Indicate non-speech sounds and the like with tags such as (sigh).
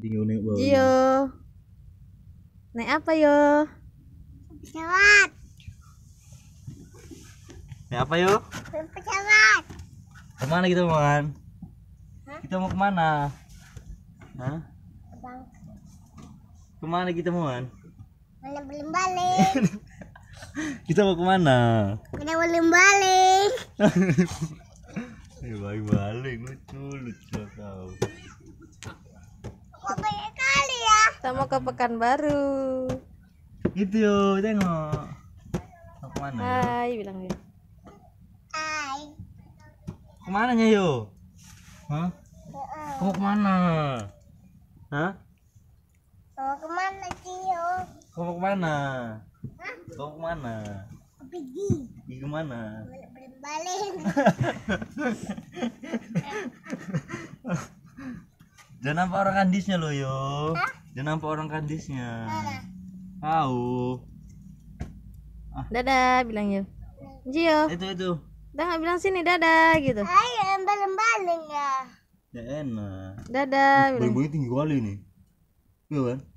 Bingung Iya. Naik apa yo? Pesawat. Naik apa yo? Pesawat. Kemana kita mau kan? Kita mau kemana? Hah? Kemana kita mau kan? Mana belum balik. (laughs) kita mau kemana? Mana belum balik. Eh, balik-balik lucu lucu kau. mau ke Pekanbaru gitu yo tengok mau mana? hai bilang dia hai kemana nya yo Hah? ke kemana? Hah? Kau kemana, Cio? Kamu kemana? Hah? ke kemana? Pergi. Pergi mana? Balik. (laughs) Jangan apa orang kandisnya lo, yo. Hah? Jangan nampak orang kadisnya. Tahu. Ah. Dadah bilang yuk, Jio. Itu itu. Udah nggak bilang sini dadah gitu. Ayo embal embaling ya. Ya enak. Dadah. Bumbunya tinggi kali nih. Iya kan?